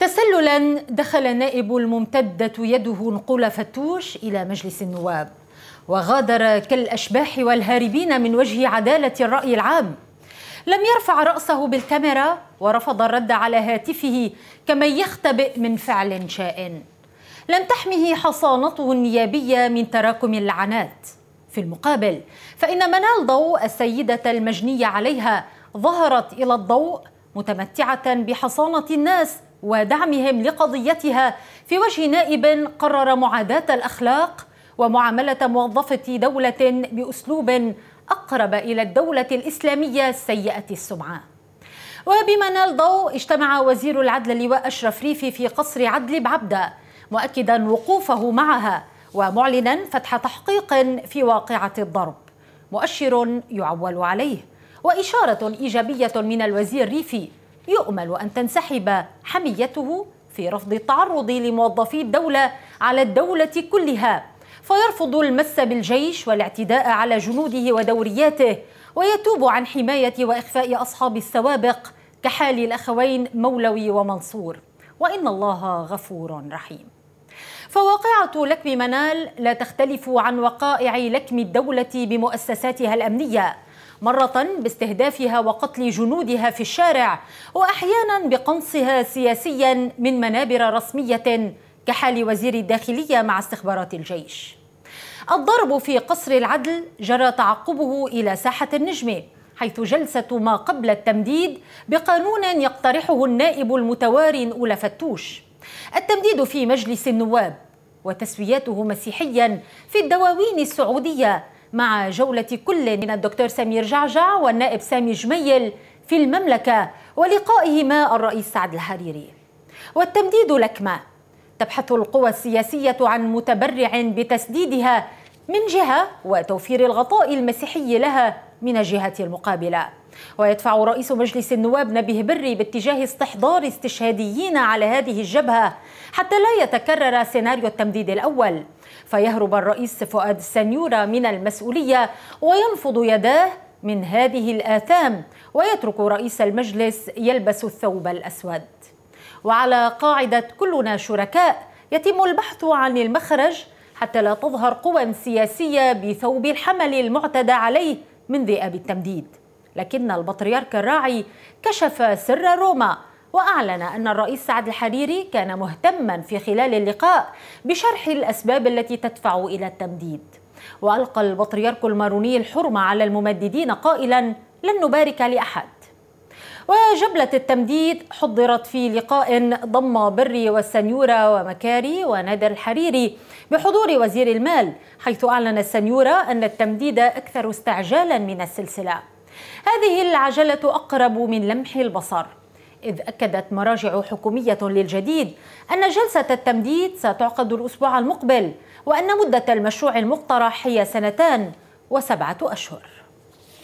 تسللا دخل نائب الممتدة يده نقول فتوش إلى مجلس النواب وغادر كالأشباح والهاربين من وجه عدالة الرأي العام لم يرفع رأسه بالكاميرا ورفض الرد على هاتفه كمن يختبئ من فعل شائن لم تحمه حصانته النيابية من تراكم اللعنات في المقابل فإن منال ضوء السيدة المجنية عليها ظهرت إلى الضوء متمتعة بحصانة الناس ودعمهم لقضيتها في وجه نائب قرر معاداة الأخلاق ومعاملة موظفة دولة بأسلوب أقرب إلى الدولة الإسلامية سيئة السمعة وبما نال ضوء اجتمع وزير العدل لواء أشرف ريفي في قصر عدل بعبدة مؤكدا وقوفه معها ومعلنا فتح تحقيق في واقعة الضرب مؤشر يعول عليه وإشارة إيجابية من الوزير ريفي يؤمل أن تنسحب حميته في رفض التعرض لموظفي الدولة على الدولة كلها فيرفض المس بالجيش والاعتداء على جنوده ودورياته ويتوب عن حماية وإخفاء أصحاب السوابق كحال الأخوين مولوي ومنصور وإن الله غفور رحيم فواقعة لكم منال لا تختلف عن وقائع لكم الدولة بمؤسساتها الأمنية مرة باستهدافها وقتل جنودها في الشارع وأحيانا بقنصها سياسيا من منابر رسمية كحال وزير الداخلية مع استخبارات الجيش الضرب في قصر العدل جرى تعقبه إلى ساحة النجمة حيث جلسة ما قبل التمديد بقانون يقترحه النائب المتواري أولى فتوش التمديد في مجلس النواب وتسويته مسيحيا في الدواوين السعودية مع جولة كل من الدكتور سمير جعجع والنائب سامي جميل في المملكة ولقائهما الرئيس سعد الحريري والتمديد لكمة تبحث القوى السياسية عن متبرع بتسديدها من جهة وتوفير الغطاء المسيحي لها من الجهة المقابلة ويدفع رئيس مجلس النواب نبيه بري باتجاه استحضار استشهاديين على هذه الجبهة حتى لا يتكرر سيناريو التمديد الأول فيهرب الرئيس فؤاد السنيورة من المسؤولية وينفض يداه من هذه الآثام ويترك رئيس المجلس يلبس الثوب الأسود وعلى قاعدة كلنا شركاء يتم البحث عن المخرج حتى لا تظهر قوى سياسية بثوب الحمل المعتدى عليه من ذئاب التمديد لكن البطريرك الراعي كشف سر روما وأعلن أن الرئيس سعد الحريري كان مهتما في خلال اللقاء بشرح الأسباب التي تدفع إلى التمديد وألقى البطريرك الماروني الحرمة على الممددين قائلا لن نبارك لأحد وجبلة التمديد حضرت في لقاء ضم بري والسنيورة ومكاري ونادر الحريري بحضور وزير المال حيث أعلن السنيورة أن التمديد أكثر استعجالا من السلسلة هذه العجلة أقرب من لمح البصر إذ أكدت مراجع حكومية للجديد أن جلسة التمديد ستعقد الأسبوع المقبل وأن مدة المشروع المقترح هي سنتان وسبعة أشهر